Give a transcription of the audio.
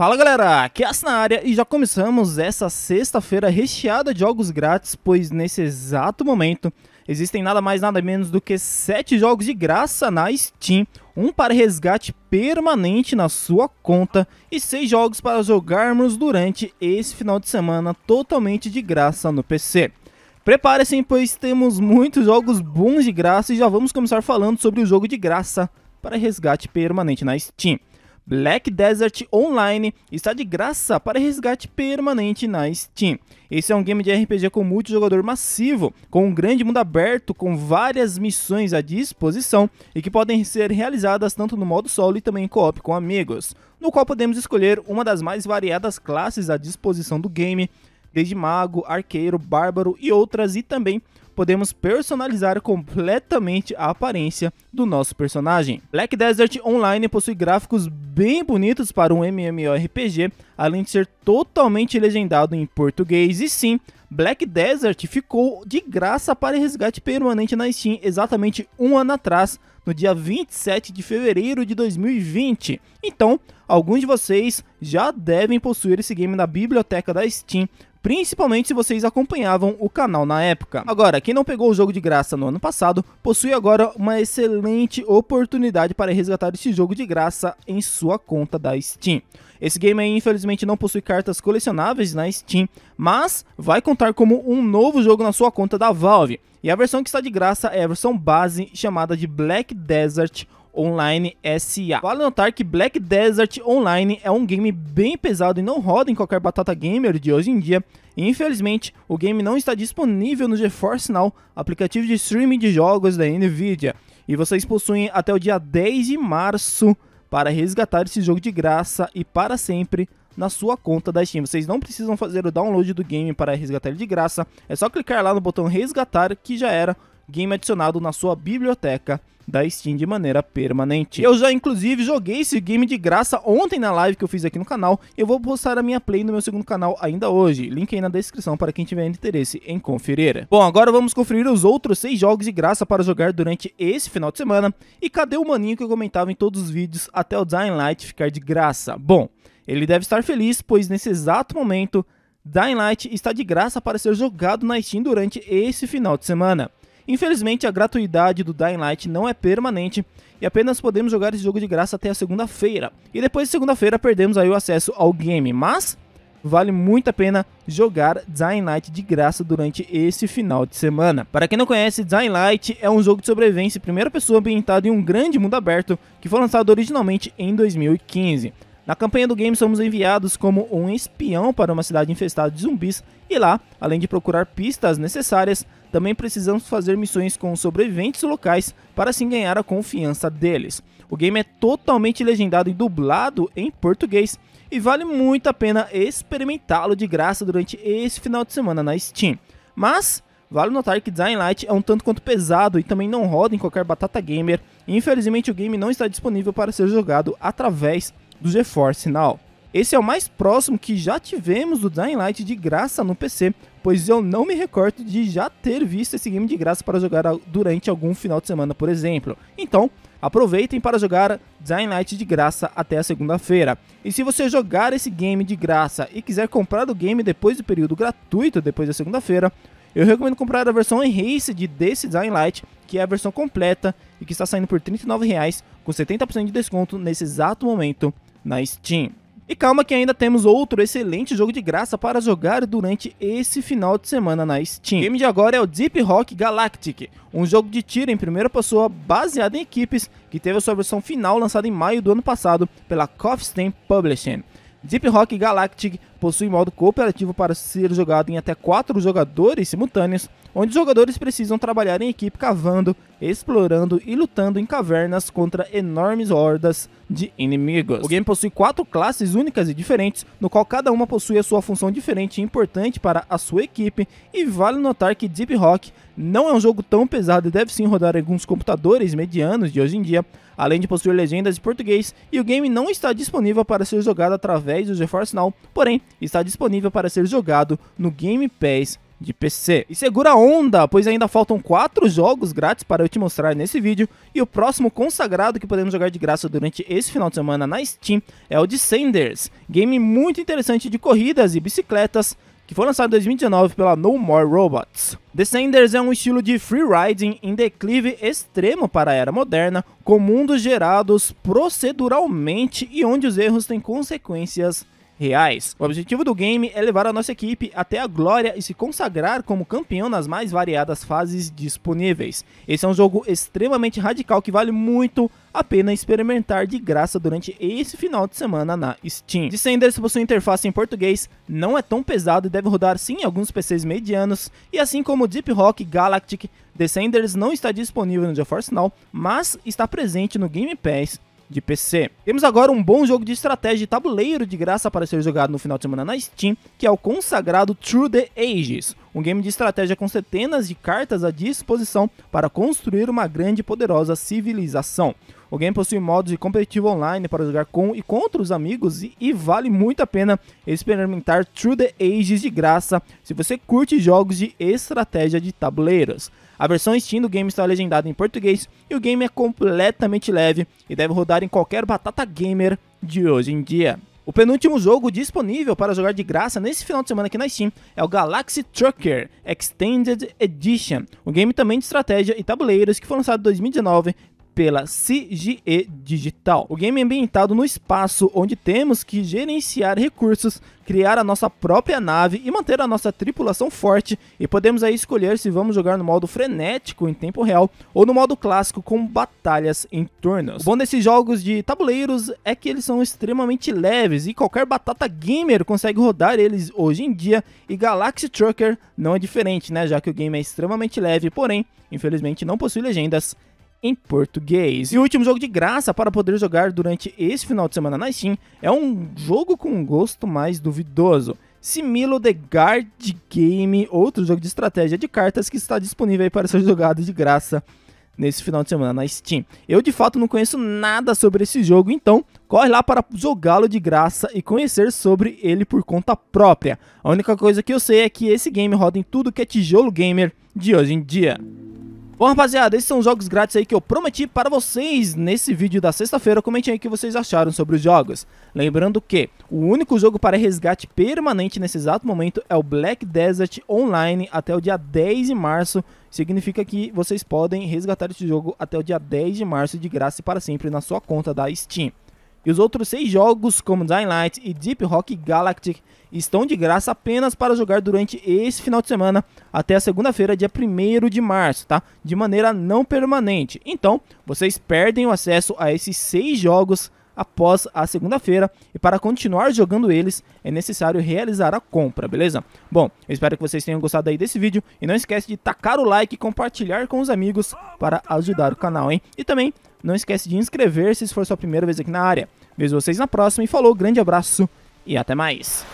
Fala galera, aqui é a na área e já começamos essa sexta-feira recheada de jogos grátis, pois nesse exato momento existem nada mais nada menos do que 7 jogos de graça na Steam, um para resgate permanente na sua conta e 6 jogos para jogarmos durante esse final de semana totalmente de graça no PC. Prepare-se, pois temos muitos jogos bons de graça e já vamos começar falando sobre o jogo de graça para resgate permanente na Steam. Black Desert Online está de graça para resgate permanente na Steam. Esse é um game de RPG com multijogador massivo, com um grande mundo aberto, com várias missões à disposição e que podem ser realizadas tanto no modo solo e também em co-op com amigos, no qual podemos escolher uma das mais variadas classes à disposição do game, desde mago, arqueiro, bárbaro e outras, e também podemos personalizar completamente a aparência do nosso personagem. Black Desert Online possui gráficos bem bonitos para um MMORPG, além de ser totalmente legendado em português, e sim, Black Desert ficou de graça para resgate permanente na Steam exatamente um ano atrás, no dia 27 de fevereiro de 2020. Então, alguns de vocês já devem possuir esse game na biblioteca da Steam principalmente se vocês acompanhavam o canal na época. Agora, quem não pegou o jogo de graça no ano passado, possui agora uma excelente oportunidade para resgatar esse jogo de graça em sua conta da Steam. Esse game aí, infelizmente não possui cartas colecionáveis na Steam, mas vai contar como um novo jogo na sua conta da Valve. E a versão que está de graça é a versão base chamada de Black Desert Online SA. Vale notar que Black Desert Online é um game bem pesado e não roda em qualquer batata gamer de hoje em dia. Infelizmente, o game não está disponível no GeForce Now, aplicativo de streaming de jogos da Nvidia, e vocês possuem até o dia 10 de março para resgatar esse jogo de graça e para sempre na sua conta da Steam. Vocês não precisam fazer o download do game para resgatar ele de graça, é só clicar lá no botão resgatar que já era game adicionado na sua biblioteca da Steam de maneira permanente. Eu já, inclusive, joguei esse game de graça ontem na live que eu fiz aqui no canal. Eu vou postar a minha play no meu segundo canal ainda hoje. Link aí na descrição para quem tiver interesse em conferir. Bom, agora vamos conferir os outros seis jogos de graça para jogar durante esse final de semana. E cadê o maninho que eu comentava em todos os vídeos até o Dying Light ficar de graça? Bom, ele deve estar feliz, pois nesse exato momento Dying Light está de graça para ser jogado na Steam durante esse final de semana. Infelizmente, a gratuidade do Dying Light não é permanente e apenas podemos jogar esse jogo de graça até a segunda-feira. E depois de segunda-feira perdemos aí o acesso ao game, mas vale muito a pena jogar Dying Light de graça durante esse final de semana. Para quem não conhece, Dying Light é um jogo de sobrevivência em primeira pessoa ambientado em um grande mundo aberto que foi lançado originalmente em 2015. Na campanha do game somos enviados como um espião para uma cidade infestada de zumbis e lá, além de procurar pistas necessárias, também precisamos fazer missões com sobreviventes locais para assim ganhar a confiança deles. O game é totalmente legendado e dublado em português e vale muito a pena experimentá-lo de graça durante esse final de semana na Steam. Mas Vale notar que Design Light é um tanto quanto pesado e também não roda em qualquer batata gamer. E infelizmente o game não está disponível para ser jogado através do GeForce Now. Esse é o mais próximo que já tivemos do Dying Light de graça no PC, pois eu não me recordo de já ter visto esse game de graça para jogar durante algum final de semana, por exemplo. Então, aproveitem para jogar Dying Light de graça até a segunda-feira. E se você jogar esse game de graça e quiser comprar o game depois do período gratuito, depois da segunda-feira, eu recomendo comprar a versão Enhanced desse Dying Light, que é a versão completa e que está saindo por R$ 39,00 com 70% de desconto nesse exato momento na Steam. E calma que ainda temos outro excelente jogo de graça para jogar durante esse final de semana na Steam. O game de agora é o Deep Rock Galactic, um jogo de tiro em primeira pessoa baseado em equipes que teve a sua versão final lançada em maio do ano passado pela Coffee Stain Publishing. Deep Rock Galactic possui modo cooperativo para ser jogado em até 4 jogadores simultâneos onde os jogadores precisam trabalhar em equipe cavando, explorando e lutando em cavernas contra enormes hordas de inimigos. O game possui quatro classes únicas e diferentes, no qual cada uma possui a sua função diferente e importante para a sua equipe, e vale notar que Deep Rock não é um jogo tão pesado e deve sim rodar alguns computadores medianos de hoje em dia, além de possuir legendas em português, e o game não está disponível para ser jogado através do GeForce Now, porém está disponível para ser jogado no Game Pass de PC. E segura a onda, pois ainda faltam 4 jogos grátis para eu te mostrar nesse vídeo, e o próximo consagrado que podemos jogar de graça durante esse final de semana na Steam é o Descenders, game muito interessante de corridas e bicicletas, que foi lançado em 2019 pela No More Robots. Descenders é um estilo de freeriding em declive extremo para a era moderna, com mundos gerados proceduralmente e onde os erros têm consequências reais. O objetivo do game é levar a nossa equipe até a glória e se consagrar como campeão nas mais variadas fases disponíveis. Esse é um jogo extremamente radical que vale muito a pena experimentar de graça durante esse final de semana na Steam. Descenders possui interface em português, não é tão pesado e deve rodar sim em alguns PCs medianos, e assim como Deep Rock Galactic, Descenders não está disponível no GeForce Now, mas está presente no Game Pass de PC. Temos agora um bom jogo de estratégia e tabuleiro de graça para ser jogado no final de semana na Steam, que é o consagrado True the Ages um game de estratégia com centenas de cartas à disposição para construir uma grande e poderosa civilização. O game possui modos de competitivo online para jogar com e contra os amigos e, e, vale muito a pena experimentar Through the Ages de graça se você curte jogos de estratégia de tabuleiros. A versão Steam do game está legendada em português e o game é completamente leve e deve rodar em qualquer batata gamer de hoje em dia. O penúltimo jogo disponível para jogar de graça nesse final de semana aqui na Steam é o Galaxy Trucker Extended Edition, um game também de estratégia e tabuleiros que foi lançado em 2019 pela CGE Digital. O game é ambientado no espaço onde temos que gerenciar recursos, criar a nossa própria nave e manter a nossa tripulação forte e podemos aí escolher se vamos jogar no modo frenético em tempo real ou no modo clássico com batalhas em turnos. O bom desses jogos de tabuleiros é que eles são extremamente leves e qualquer batata gamer consegue rodar eles hoje em dia e Galaxy Trucker não é diferente, né, já que o game é extremamente leve, porém, infelizmente não possui legendas em português. E o último jogo de graça para poder jogar durante esse final de semana na Steam é um jogo com um gosto mais duvidoso. Similo The Guard Game, outro jogo de estratégia de cartas que está disponível aí para ser jogado de graça nesse final de semana na Steam. Eu de fato não conheço nada sobre esse jogo, então corre lá para jogá-lo de graça e conhecer sobre ele por conta própria. A única coisa que eu sei é que esse game roda em tudo que é tijolo gamer de hoje em dia. Bom, rapaziada, esses são jogos grátis aí que eu prometi para vocês nesse vídeo da sexta-feira. Comentem aí o que vocês acharam sobre os jogos. Lembrando que o único jogo para resgate permanente nesse exato momento é o Black Desert Online até o dia 10 de março. Significa que vocês podem resgatar esse jogo até o dia 10 de março de graça e para sempre na sua conta da Steam. E os outros seis jogos, como Dying Light e Deep Rock Galactic, estão de graça apenas para jogar durante esse final de semana até a segunda-feira, dia 1 de março, tá? De maneira não permanente. Então, vocês perdem o acesso a esses seis jogos após a segunda-feira e para continuar jogando eles é necessário realizar a compra, beleza? Bom, eu espero que vocês tenham gostado aí desse vídeo e não esquece de tacar o like e compartilhar com os amigos para ajudar o canal, hein? E também não esquece de inscrever se for sua primeira vez aqui na área. Vejo vocês na próxima e falou, grande abraço e até mais.